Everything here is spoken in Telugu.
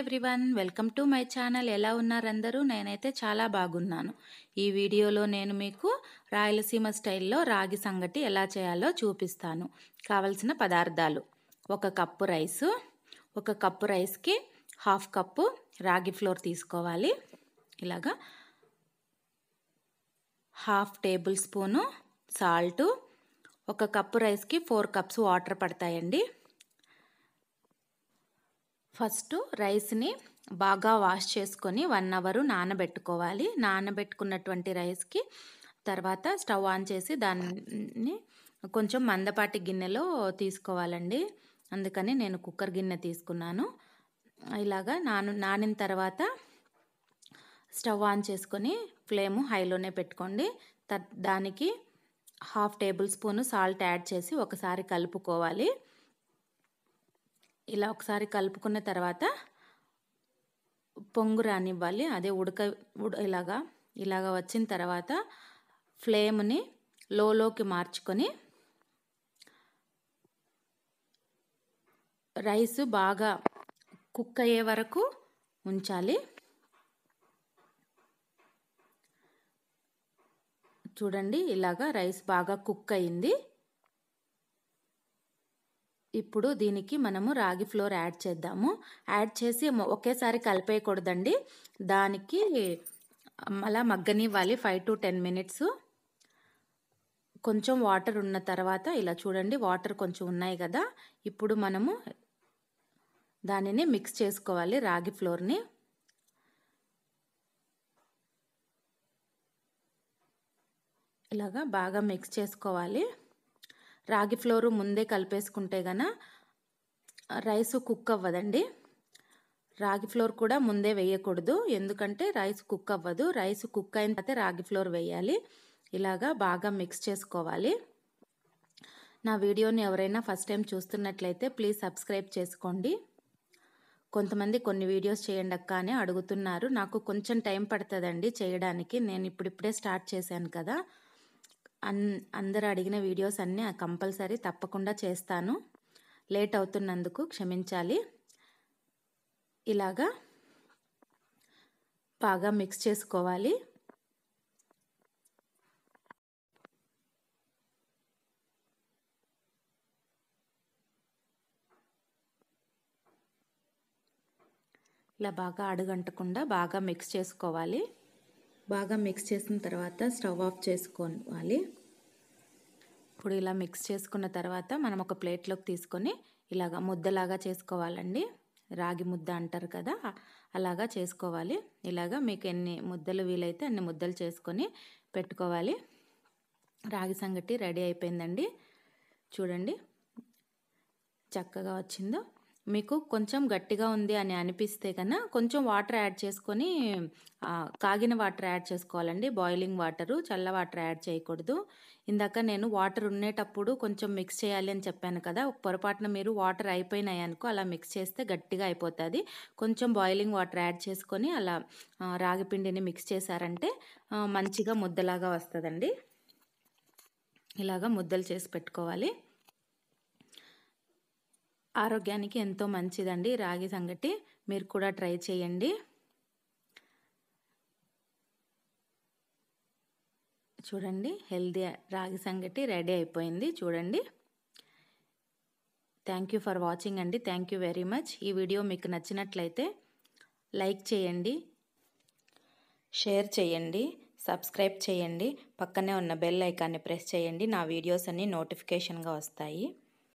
everyone welcome to my channel ఎలా ఉన్నారందరూ నేనైతే చాలా బాగున్నాను ఈ వీడియోలో నేను మీకు రాయలసీమ స్టైల్లో రాగి సంగటి ఎలా చేయాలో చూపిస్తాను కావలసిన పదార్థాలు ఒక కప్పు రైసు ఒక కప్పు రైస్కి హాఫ్ కప్పు రాగి ఫ్లోర్ తీసుకోవాలి ఇలాగా హాఫ్ టేబుల్ స్పూను సాల్టు ఒక కప్పు రైస్కి ఫోర్ కప్స్ వాటర్ పడతాయండి ఫస్ట్ రైస్ని బాగా వాష్ చేసుకొని వన్ అవరు నానబెట్టుకోవాలి నానబెట్టుకున్నటువంటి రైస్కి తర్వాత స్టవ్ ఆన్ చేసి దాన్ని కొంచెం మందపాటి గిన్నెలో తీసుకోవాలండి అందుకని నేను కుక్కర్ గిన్నె తీసుకున్నాను ఇలాగా నాను నానిన తర్వాత స్టవ్ ఆన్ చేసుకొని ఫ్లేము హైలోనే పెట్టుకోండి దానికి half tablespoon salt add చేసి ఒకసారి కలుపుకోవాలి ఇలా ఒకసారి కలుపుకున్న తర్వాత పొంగు రానివ్వాలి అదే ఉడక ఉడ ఇలాగా ఇలాగ వచ్చిన తర్వాత ఫ్లేమ్ని లోలోకి మార్చుకొని రైస్ బాగా కుక్ అయ్యే వరకు ఉంచాలి చూడండి ఇలాగా రైస్ బాగా కుక్ అయింది ఇప్పుడు దీనికి మనము రాగి ఫ్లోర్ యాడ్ చేద్దాము యాడ్ చేసి ఒకేసారి కలిపేయకూడదండి దానికి మళ్ళీ మగ్గనివ్వాలి ఫైవ్ టు టెన్ మినిట్స్ కొంచెం వాటర్ ఉన్న తర్వాత ఇలా చూడండి వాటర్ కొంచెం ఉన్నాయి కదా ఇప్పుడు మనము దానిని మిక్స్ చేసుకోవాలి రాగి ఫ్లోర్ని ఇలాగా బాగా మిక్స్ చేసుకోవాలి రాగి ఫ్లోరు ముందే కలిపేసుకుంటే గన రైస్ కుక్ అవ్వదండి రాగి ఫ్లోర్ కూడా ముందే వేయకూడదు ఎందుకంటే రైస్ కుక్ అవ్వదు రైస్ కుక్ అయిన తర్వాత రాగి ఫ్లోర్ వేయాలి ఇలాగా బాగా మిక్స్ చేసుకోవాలి నా వీడియోని ఎవరైనా ఫస్ట్ టైం చూస్తున్నట్లయితే ప్లీజ్ సబ్స్క్రైబ్ చేసుకోండి కొంతమంది కొన్ని వీడియోస్ చేయండి అక్క అని అడుగుతున్నారు నాకు కొంచెం టైం పడుతుందండి చేయడానికి నేను ఇప్పుడిప్పుడే స్టార్ట్ చేశాను కదా అన్ అందరు అడిగిన వీడియోస్ అన్నీ కంపల్సరీ తప్పకుండా చేస్తాను లేట్ అవుతున్నందుకు క్షమించాలి ఇలాగా బాగా మిక్స్ చేసుకోవాలి ఇలా బాగా అడుగంటకుండా బాగా మిక్స్ చేసుకోవాలి బాగా మిక్స్ చేసిన తర్వాత స్టవ్ ఆఫ్ చేసుకోవాలి ఇప్పుడు ఇలా మిక్స్ చేసుకున్న తర్వాత మనం ఒక ప్లేట్లోకి తీసుకొని ఇలాగ ముద్దలాగా చేసుకోవాలండి రాగి ముద్ద అంటారు కదా అలాగా చేసుకోవాలి ఇలాగా మీకు ఎన్ని ముద్దలు వీలైతే అన్ని ముద్దలు చేసుకొని పెట్టుకోవాలి రాగి సంగటి రెడీ అయిపోయిందండి చూడండి చక్కగా వచ్చిందో మీకు కొంచెం గట్టిగా ఉంది అని అనిపిస్తే కన్నా కొంచెం వాటర్ యాడ్ చేసుకొని కాగిన వాటర్ యాడ్ చేసుకోవాలండి బాయిలింగ్ వాటరు చల్ల వాటర్ యాడ్ చేయకూడదు ఇందాక నేను వాటర్ ఉండేటప్పుడు కొంచెం మిక్స్ చేయాలి అని చెప్పాను కదా ఒక పొరపాటున మీరు వాటర్ అయిపోయినాయి అనుకో అలా మిక్స్ చేస్తే గట్టిగా అయిపోతుంది కొంచెం బాయిలింగ్ వాటర్ యాడ్ చేసుకొని అలా రాగి పిండిని మిక్స్ చేశారంటే మంచిగా ముద్దలాగా వస్తుందండి ఇలాగా ముద్దలు చేసి పెట్టుకోవాలి ఆరోగ్యానికి ఎంతో మంచిదండి రాగి సంగటి మీరు కూడా ట్రై చేయండి చూడండి హెల్దీ రాగి సంగటి రెడీ అయిపోయింది చూడండి థ్యాంక్ యూ ఫర్ వాచింగ్ అండి థ్యాంక్ యూ వెరీ మచ్ ఈ వీడియో మీకు నచ్చినట్లయితే లైక్ చేయండి షేర్ చేయండి సబ్స్క్రైబ్ చేయండి పక్కనే ఉన్న బెల్ ఐకాన్ని ప్రెస్ చేయండి నా వీడియోస్ అన్నీ నోటిఫికేషన్గా వస్తాయి